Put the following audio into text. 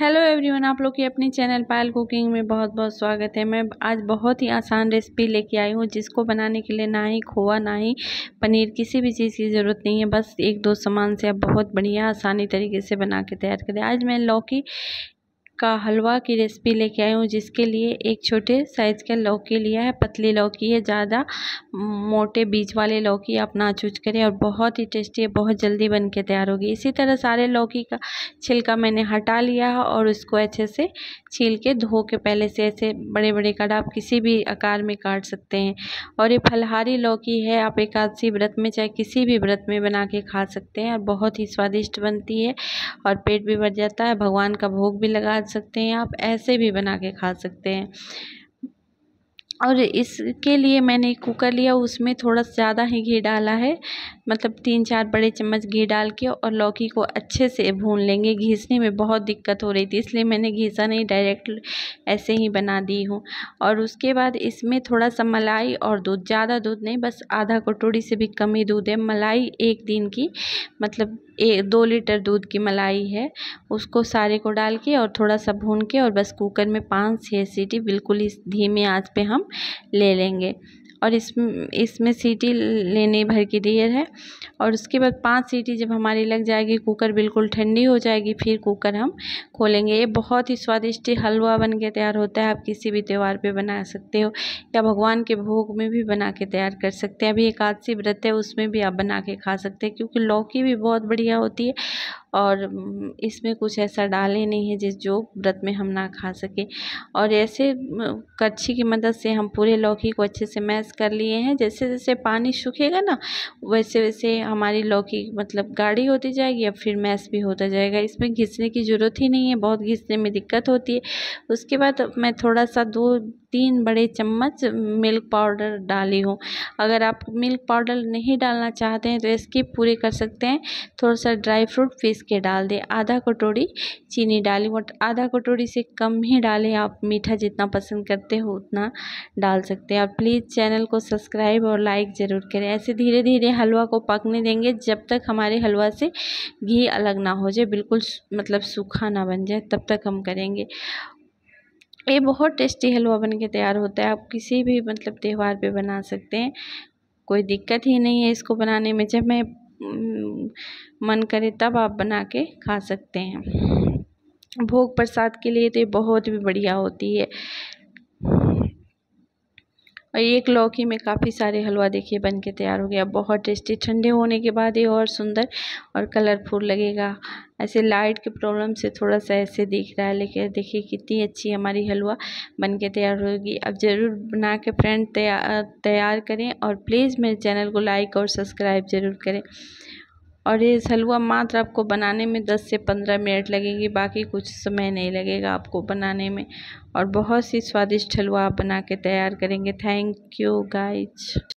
hello everyone आप लोग के अपने चैनल पायल कुकिंग में बहुत बहुत स्वागत है मैं आज बहुत ही आसान रेसिपी लेके आई हूँ जिसको बनाने के लिए ना ही खोआ ना ही पनीर किसी भी चीज़ की ज़रूरत नहीं है बस एक दो सामान से आप बहुत बढ़िया आसानी तरीके से बना के तैयार करें आज मैं लौकी का हलवा की रेसिपी लेके आई हूँ जिसके लिए एक छोटे साइज़ के लौकी लिया है पतली लौकी है ज़्यादा मोटे बीज वाले लौकी आप ना चूज करें और बहुत ही टेस्टी है बहुत जल्दी बन के तैयार होगी इसी तरह सारे लौकी का छिलका मैंने हटा लिया है और उसको अच्छे से छील के धो के पहले से ऐसे बड़े बड़े काट आप किसी भी आकार में काट सकते हैं और ये फलहारी लौकी है आप एकादशी व्रत में चाहे किसी भी व्रत में बना के खा सकते हैं और बहुत ही स्वादिष्ट बनती है और पेट भी भर जाता है भगवान का भोग भी लगा सकते हैं आप ऐसे भी बना के खा सकते हैं और इसके लिए मैंने कुकर लिया उसमें थोड़ा ज़्यादा ही घी डाला है मतलब तीन चार बड़े चम्मच घी डाल के और लौकी को अच्छे से भून लेंगे घिसने में बहुत दिक्कत हो रही थी इसलिए मैंने घिसा नहीं डायरेक्ट ऐसे ही बना दी हूँ और उसके बाद इसमें थोड़ा सा मलाई और दूध ज़्यादा दूध नहीं बस आधा कटोरी से भी कम ही दूध है मलाई एक दिन की मतलब ए दो लीटर दूध की मलाई है उसको सारे को डाल के और थोड़ा सा भून के और बस कुकर में पाँच छः सीटी बिल्कुल ही धीमी आँच पे हम ले लेंगे और इस इसमें सीटी लेने भर की देर है और उसके बाद पाँच सीटी जब हमारी लग जाएगी कुकर बिल्कुल ठंडी हो जाएगी फिर कुकर हम खोलेंगे ये बहुत ही स्वादिष्ट हलवा बन के तैयार होता है आप किसी भी त्यौहार पे बना सकते हो या भगवान के भोग में भी बना के तैयार कर सकते हैं अभी एकादशी व्रत है उसमें भी आप बना के खा सकते हैं क्योंकि लौकी भी बहुत बढ़िया होती है और इसमें कुछ ऐसा डाले नहीं है जिस जो व्रत में हम ना खा सकें और ऐसे कच्छी की मदद से हम पूरे लौकी को अच्छे से मैश कर लिए हैं जैसे जैसे पानी सूखेगा ना वैसे वैसे हमारी लौकी मतलब गाढ़ी होती जाएगी या फिर मैश भी होता जाएगा इसमें घिसने की ज़रूरत ही नहीं है बहुत घिसने में दिक्कत होती है उसके बाद मैं थोड़ा सा दूध तीन बड़े चम्मच मिल्क पाउडर डाली हूँ अगर आप मिल्क पाउडर नहीं डालना चाहते हैं तो स्किप पूरे कर सकते हैं थोड़ा सा ड्राई फ्रूट पीस के डाल दें आधा कटोरी चीनी डाली बट आधा कटोरी से कम ही डालें आप मीठा जितना पसंद करते हो उतना डाल सकते हैं और प्लीज़ चैनल को सब्सक्राइब और लाइक ज़रूर करें ऐसे धीरे धीरे हलवा को पकने देंगे जब तक हमारे हलवा से घी अलग ना हो जाए बिल्कुल मतलब सूखा ना बन जाए तब तक हम करेंगे ये बहुत टेस्टी हलवा बन के तैयार होता है आप किसी भी मतलब त्यौहार पे बना सकते हैं कोई दिक्कत ही नहीं है इसको बनाने में जब मैं मन करे तब आप बना के खा सकते हैं भोग प्रसाद के लिए तो ये बहुत भी बढ़िया होती है और एक लौकी में काफ़ी सारे हलवा देखिए बन के तैयार हो गया बहुत टेस्टी ठंडे होने के बाद ये और सुंदर और कलरफुल लगेगा ऐसे लाइट की प्रॉब्लम से थोड़ा सा ऐसे दिख रहा है लेकिन देखिए कितनी अच्छी हमारी हलवा बन के तैयार होगी अब ज़रूर बना के फ्रेंड तैयार तैयार करें और प्लीज़ मेरे चैनल को लाइक और सब्सक्राइब ज़रूर करें और ये हलवा मात्र आपको बनाने में दस से पंद्रह मिनट लगेगी बाकी कुछ समय नहीं लगेगा आपको बनाने में और बहुत सी स्वादिष्ट हलवा आप बना के तैयार करेंगे थैंक यू गाइज